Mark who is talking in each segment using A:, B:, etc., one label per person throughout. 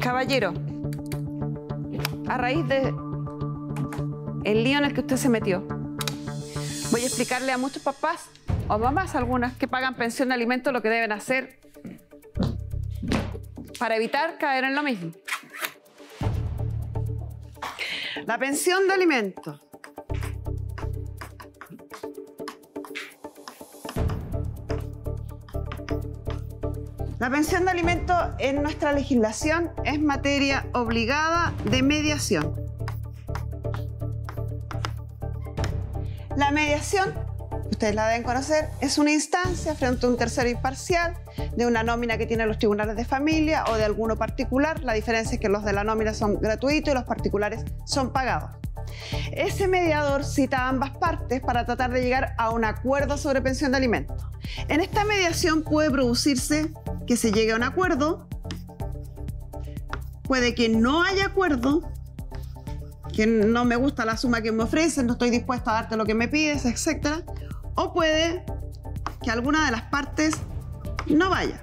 A: Caballero, a raíz de el lío en el que usted se metió, voy a explicarle a muchos papás o mamás algunas que pagan pensión de alimento lo que deben hacer para evitar caer en lo mismo. La pensión de alimentos La pensión de alimentos en nuestra legislación es materia obligada de mediación. La mediación, ustedes la deben conocer, es una instancia frente a un tercero imparcial de una nómina que tienen los tribunales de familia o de alguno particular. La diferencia es que los de la nómina son gratuitos y los particulares son pagados. Ese mediador cita a ambas partes para tratar de llegar a un acuerdo sobre pensión de alimentos. En esta mediación puede producirse que se llegue a un acuerdo, puede que no haya acuerdo, que no me gusta la suma que me ofrecen, no estoy dispuesto a darte lo que me pides, etc. O puede que alguna de las partes no vaya.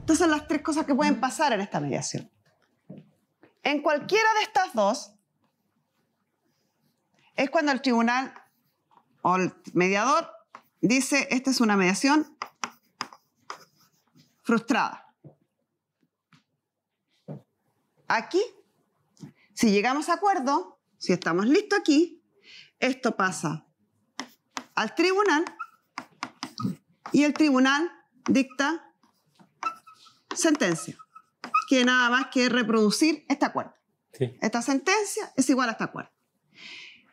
A: Estas son las tres cosas que pueden pasar en esta mediación. En cualquiera de estas dos es cuando el tribunal o el mediador dice, esta es una mediación frustrada. Aquí, si llegamos a acuerdo, si estamos listos aquí, esto pasa al tribunal y el tribunal dicta sentencia, que nada más que reproducir este acuerdo. Esta sentencia es igual a este acuerdo.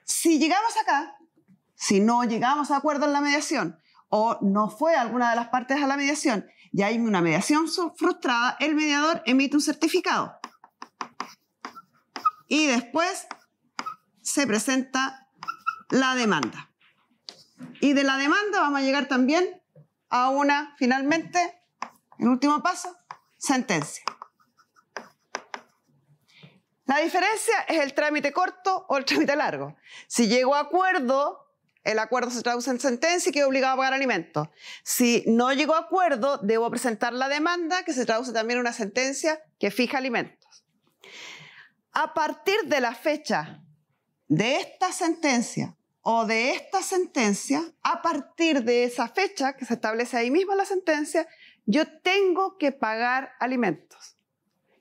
A: Si llegamos acá si no llegamos a acuerdo en la mediación o no fue alguna de las partes a la mediación y hay una mediación frustrada, el mediador emite un certificado. Y después se presenta la demanda. Y de la demanda vamos a llegar también a una, finalmente, el último paso, sentencia. La diferencia es el trámite corto o el trámite largo. Si llego a acuerdo, el acuerdo se traduce en sentencia y quedo obligado a pagar alimentos. Si no llegó a acuerdo, debo presentar la demanda, que se traduce también en una sentencia que fija alimentos. A partir de la fecha de esta sentencia o de esta sentencia, a partir de esa fecha que se establece ahí mismo en la sentencia, yo tengo que pagar alimentos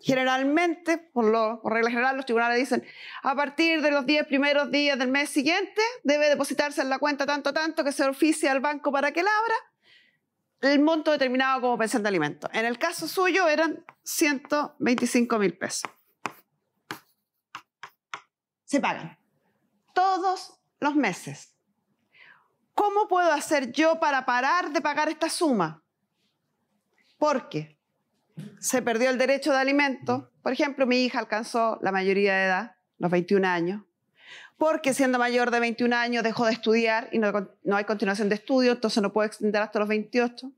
A: generalmente, por, regla general, los tribunales dicen, a partir de los 10 primeros días del mes siguiente, debe depositarse en la cuenta tanto, tanto que se oficie al banco para que la abra el monto determinado como pensión de alimentos. En el caso suyo eran 125 mil pesos. Se pagan todos los meses. ¿Cómo puedo hacer yo para parar de pagar esta suma? Porque se perdió el derecho de alimento. Por ejemplo, mi hija alcanzó la mayoría de edad, los 21 años, porque siendo mayor de 21 años dejó de estudiar y no, no hay continuación de estudios, entonces no puede extender hasta los 28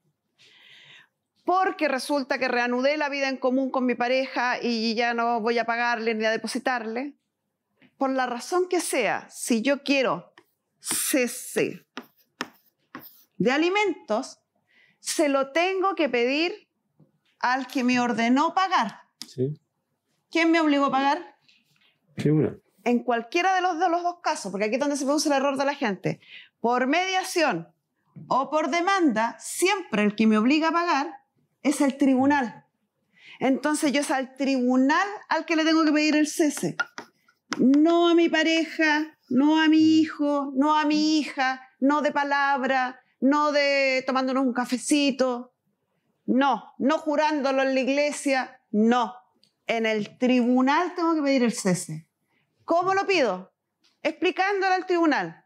A: porque resulta que reanudé la vida en común con mi pareja y ya no voy a pagarle ni a depositarle. Por la razón que sea, si yo quiero cese de alimentos, se lo tengo que pedir al que me ordenó pagar. ¿Quién me obligó a pagar? Tribunal. En cualquiera de los, de los dos casos, porque aquí es donde se produce el error de la gente. Por mediación o por demanda, siempre el que me obliga a pagar es el tribunal. Entonces yo es al tribunal al que le tengo que pedir el cese. No a mi pareja, no a mi hijo, no a mi hija, no de palabra, no de tomándonos un cafecito no, no jurándolo en la iglesia, no. En el tribunal tengo que pedir el cese. ¿Cómo lo pido? Explicándole al tribunal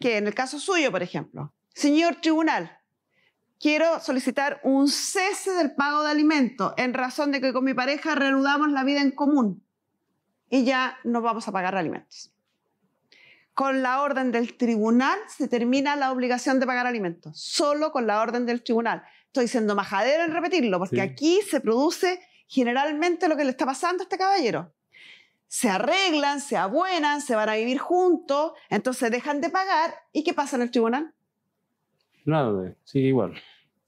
A: que en el caso suyo, por ejemplo, señor tribunal, quiero solicitar un cese del pago de alimentos en razón de que con mi pareja reanudamos la vida en común y ya no vamos a pagar alimentos. Con la orden del tribunal se termina la obligación de pagar alimentos, solo con la orden del tribunal estoy siendo majadero en repetirlo, porque aquí se produce generalmente lo que le está pasando a este caballero. Se arreglan, se abuenan, se van a vivir juntos, entonces dejan de pagar. ¿Y qué pasa en el tribunal? Nada, sigue igual.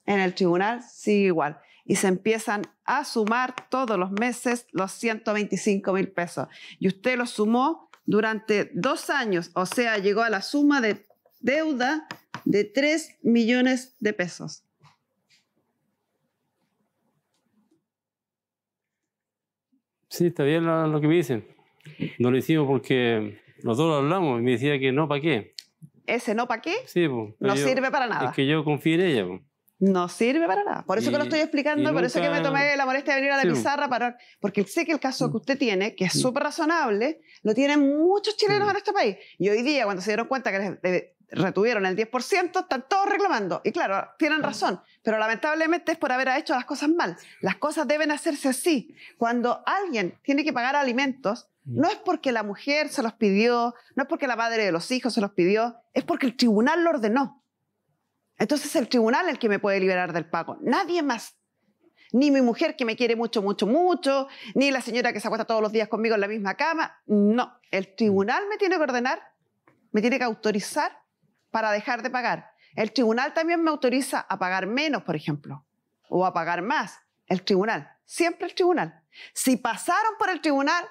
A: En el tribunal sigue igual. Y se empiezan a sumar todos los meses los 125 mil pesos. Y usted los sumó durante dos años, o sea, llegó a la suma de deuda de 3 millones de pesos. Sí, está bien lo, que me dicen. No lo hicimos porque nosotros lo hablamos y me decía que no, ¿para qué? Ese no, ¿para qué? Sí, pues. No sirve para nada. Es que yo confío en ella, No sirve para nada. Por eso que lo estoy explicando, por eso que me tomé la molestia de venir a la pizarra, para, porque sé que el caso que usted tiene, que es mm. súper razonable, lo tienen muchos chilenos en este país. Y hoy día, cuando se dieron cuenta que les retuvieron el 10%, están todos reclamando. Y claro, tienen razón, pero lamentablemente es por haber hecho las cosas mal. Las cosas deben hacerse así. Cuando alguien tiene que pagar alimentos, mm. no es porque la mujer se los pidió, no es porque la madre de los hijos se los pidió, es porque el tribunal lo ordenó. Entonces es el tribunal el que me puede liberar del pago, nadie más. Ni mi mujer que me quiere mucho, mucho, mucho, ni la señora que se acuesta todos los días conmigo en la misma cama. No, el tribunal me tiene que ordenar, me tiene que autorizar para dejar de pagar. El tribunal también me autoriza a pagar menos, por ejemplo, o a pagar más. El tribunal, siempre el tribunal. Si pasaron por el tribunal,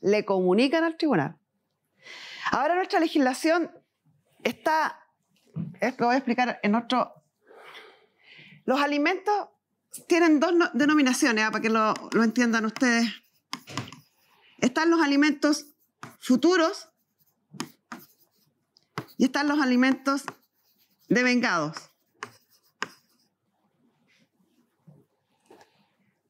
A: le comunican al tribunal. Ahora nuestra legislación está, esto lo voy a explicar en otro... Los alimentos tienen dos denominaciones, ah, para que lo, lo entiendan ustedes. Están los alimentos futuros y están los alimentos de vengados.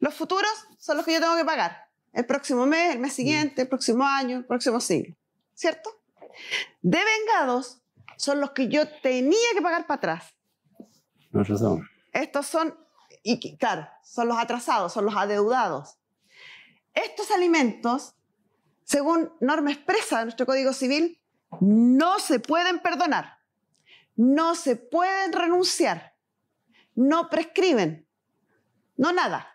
A: Los futuros son los que yo tengo que pagar. El próximo mes, el mes siguiente, el próximo año, el próximo siglo. ¿Cierto? De vengados son los que yo tenía que pagar para atrás. Estos son, y claro, son los atrasados, son los adeudados. Estos alimentos, según norma expresa de nuestro Código Civil, no se pueden perdonar, no se pueden renunciar, no prescriben, no nada.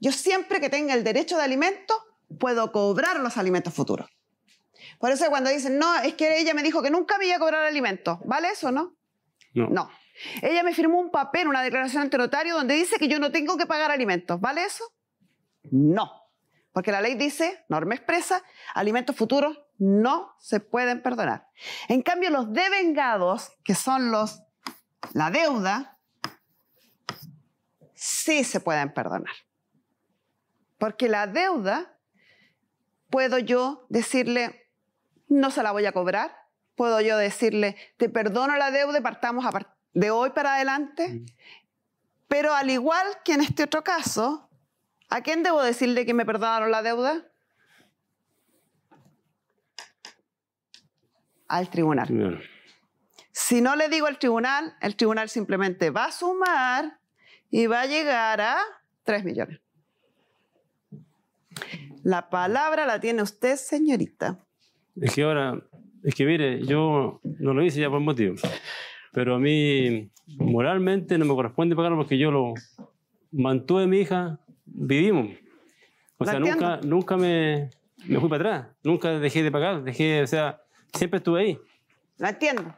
A: Yo siempre que tenga el derecho de alimentos puedo cobrar los alimentos futuros. Por eso cuando dicen, no, es que ella me dijo que nunca me iba a cobrar alimentos, ¿vale eso no? No. no. Ella me firmó un papel, una declaración ante notario, donde dice que yo no tengo que pagar alimentos, ¿vale eso? No porque la ley dice, norma expresa, alimentos futuros no se pueden perdonar. En cambio, los devengados, que son los la deuda, sí se pueden perdonar. Porque la deuda puedo yo decirle no se la voy a cobrar, puedo yo decirle te perdono la deuda y partamos de hoy para adelante. Mm. Pero al igual que en este otro caso, ¿A quién debo decirle que me perdonaron la deuda? Al tribunal. Si no le digo al tribunal, el tribunal simplemente va a sumar y va a llegar a 3 millones. La palabra la tiene usted, señorita. Es que ahora, es que mire, yo no lo hice ya por motivos, pero a mí moralmente no me corresponde pagarlo porque yo lo mantuve a mi hija vivimos. O sea, nunca, nunca me, me fui para atrás, nunca dejé de pagar, dejé, o sea, siempre estuve ahí. La entiendo.